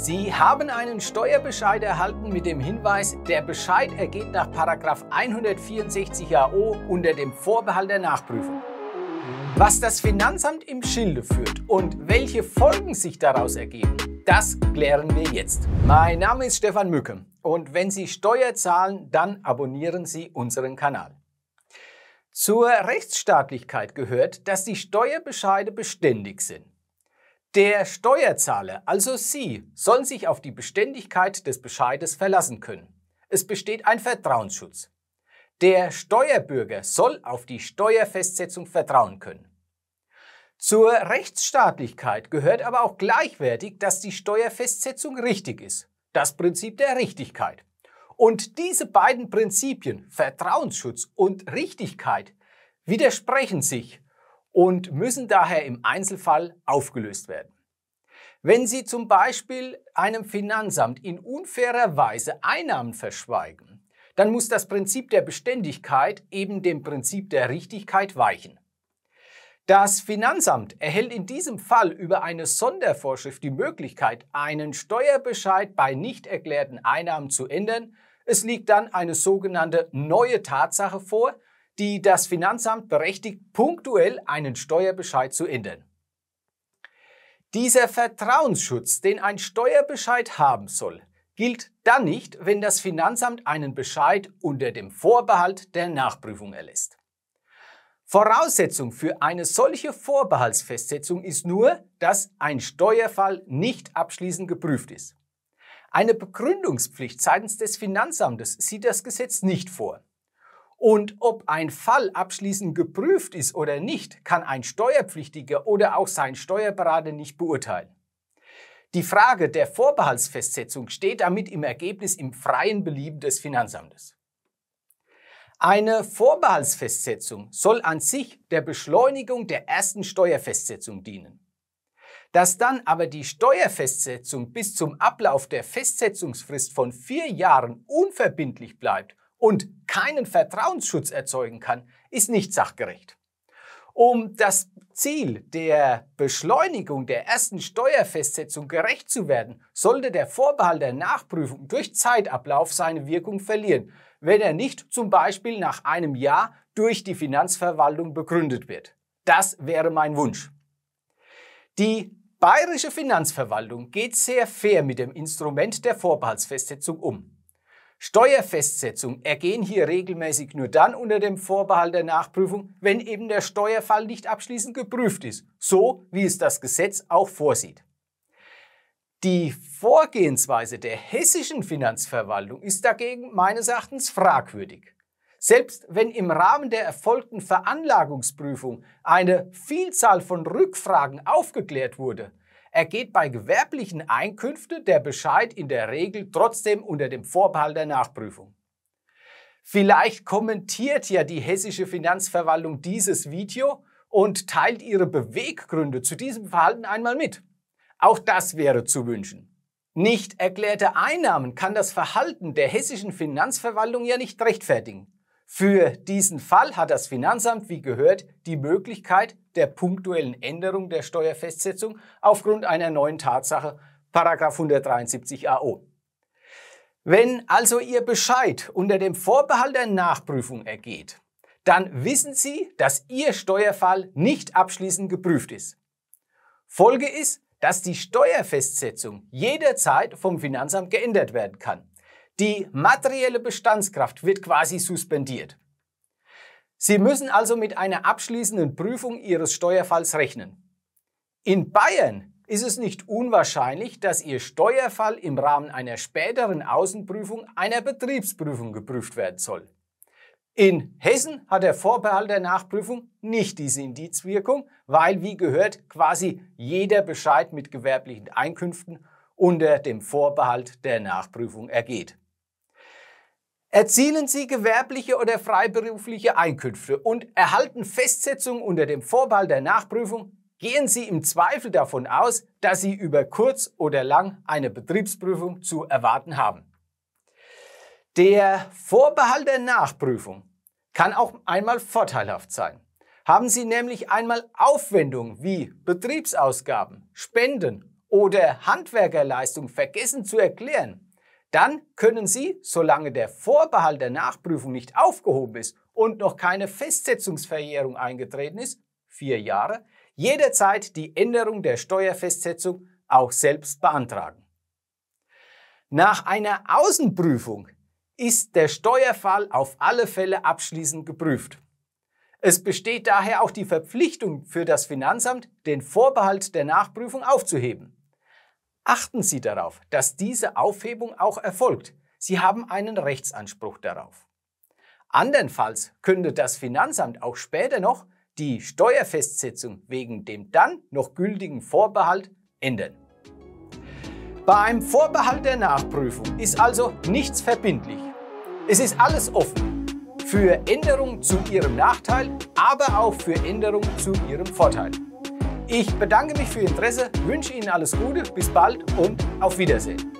Sie haben einen Steuerbescheid erhalten mit dem Hinweis, der Bescheid ergeht nach 164 AO unter dem Vorbehalt der Nachprüfung. Was das Finanzamt im Schilde führt und welche Folgen sich daraus ergeben, das klären wir jetzt. Mein Name ist Stefan Mücke und wenn Sie Steuer zahlen, dann abonnieren Sie unseren Kanal. Zur Rechtsstaatlichkeit gehört, dass die Steuerbescheide beständig sind. Der Steuerzahler, also Sie, sollen sich auf die Beständigkeit des Bescheides verlassen können. Es besteht ein Vertrauensschutz. Der Steuerbürger soll auf die Steuerfestsetzung vertrauen können. Zur Rechtsstaatlichkeit gehört aber auch gleichwertig, dass die Steuerfestsetzung richtig ist. Das Prinzip der Richtigkeit. Und diese beiden Prinzipien, Vertrauensschutz und Richtigkeit, widersprechen sich und müssen daher im Einzelfall aufgelöst werden. Wenn Sie zum Beispiel einem Finanzamt in unfairer Weise Einnahmen verschweigen, dann muss das Prinzip der Beständigkeit eben dem Prinzip der Richtigkeit weichen. Das Finanzamt erhält in diesem Fall über eine Sondervorschrift die Möglichkeit, einen Steuerbescheid bei nicht erklärten Einnahmen zu ändern. Es liegt dann eine sogenannte neue Tatsache vor, die das Finanzamt berechtigt, punktuell einen Steuerbescheid zu ändern. Dieser Vertrauensschutz, den ein Steuerbescheid haben soll, gilt dann nicht, wenn das Finanzamt einen Bescheid unter dem Vorbehalt der Nachprüfung erlässt. Voraussetzung für eine solche Vorbehaltsfestsetzung ist nur, dass ein Steuerfall nicht abschließend geprüft ist. Eine Begründungspflicht seitens des Finanzamtes sieht das Gesetz nicht vor. Und ob ein Fall abschließend geprüft ist oder nicht, kann ein Steuerpflichtiger oder auch sein Steuerberater nicht beurteilen. Die Frage der Vorbehaltsfestsetzung steht damit im Ergebnis im freien Belieben des Finanzamtes. Eine Vorbehaltsfestsetzung soll an sich der Beschleunigung der ersten Steuerfestsetzung dienen. Dass dann aber die Steuerfestsetzung bis zum Ablauf der Festsetzungsfrist von vier Jahren unverbindlich bleibt und keinen Vertrauensschutz erzeugen kann, ist nicht sachgerecht. Um das Ziel der Beschleunigung der ersten Steuerfestsetzung gerecht zu werden, sollte der Vorbehalt der Nachprüfung durch Zeitablauf seine Wirkung verlieren, wenn er nicht zum Beispiel nach einem Jahr durch die Finanzverwaltung begründet wird. Das wäre mein Wunsch. Die bayerische Finanzverwaltung geht sehr fair mit dem Instrument der Vorbehaltsfestsetzung um. Steuerfestsetzungen ergehen hier regelmäßig nur dann unter dem Vorbehalt der Nachprüfung, wenn eben der Steuerfall nicht abschließend geprüft ist, so wie es das Gesetz auch vorsieht. Die Vorgehensweise der hessischen Finanzverwaltung ist dagegen meines Erachtens fragwürdig. Selbst wenn im Rahmen der erfolgten Veranlagungsprüfung eine Vielzahl von Rückfragen aufgeklärt wurde, ergeht bei gewerblichen Einkünften der Bescheid in der Regel trotzdem unter dem Vorbehalt der Nachprüfung. Vielleicht kommentiert ja die hessische Finanzverwaltung dieses Video und teilt ihre Beweggründe zu diesem Verhalten einmal mit. Auch das wäre zu wünschen. Nicht erklärte Einnahmen kann das Verhalten der hessischen Finanzverwaltung ja nicht rechtfertigen. Für diesen Fall hat das Finanzamt, wie gehört, die Möglichkeit der punktuellen Änderung der Steuerfestsetzung aufgrund einer neuen Tatsache, 173 AO. Wenn also Ihr Bescheid unter dem Vorbehalt der Nachprüfung ergeht, dann wissen Sie, dass Ihr Steuerfall nicht abschließend geprüft ist. Folge ist, dass die Steuerfestsetzung jederzeit vom Finanzamt geändert werden kann. Die materielle Bestandskraft wird quasi suspendiert. Sie müssen also mit einer abschließenden Prüfung Ihres Steuerfalls rechnen. In Bayern ist es nicht unwahrscheinlich, dass Ihr Steuerfall im Rahmen einer späteren Außenprüfung einer Betriebsprüfung geprüft werden soll. In Hessen hat der Vorbehalt der Nachprüfung nicht diese Indizwirkung, weil, wie gehört, quasi jeder Bescheid mit gewerblichen Einkünften unter dem Vorbehalt der Nachprüfung ergeht. Erzielen Sie gewerbliche oder freiberufliche Einkünfte und erhalten Festsetzungen unter dem Vorbehalt der Nachprüfung, gehen Sie im Zweifel davon aus, dass Sie über kurz oder lang eine Betriebsprüfung zu erwarten haben. Der Vorbehalt der Nachprüfung kann auch einmal vorteilhaft sein. Haben Sie nämlich einmal Aufwendungen wie Betriebsausgaben, Spenden oder Handwerkerleistung vergessen zu erklären, dann können Sie, solange der Vorbehalt der Nachprüfung nicht aufgehoben ist und noch keine Festsetzungsverjährung eingetreten ist, vier Jahre, jederzeit die Änderung der Steuerfestsetzung auch selbst beantragen. Nach einer Außenprüfung ist der Steuerfall auf alle Fälle abschließend geprüft. Es besteht daher auch die Verpflichtung für das Finanzamt, den Vorbehalt der Nachprüfung aufzuheben achten Sie darauf, dass diese Aufhebung auch erfolgt. Sie haben einen Rechtsanspruch darauf. Andernfalls könnte das Finanzamt auch später noch die Steuerfestsetzung wegen dem dann noch gültigen Vorbehalt ändern. Bei einem Vorbehalt der Nachprüfung ist also nichts verbindlich. Es ist alles offen. Für Änderungen zu Ihrem Nachteil, aber auch für Änderungen zu Ihrem Vorteil. Ich bedanke mich für Ihr Interesse, wünsche Ihnen alles Gute, bis bald und auf Wiedersehen.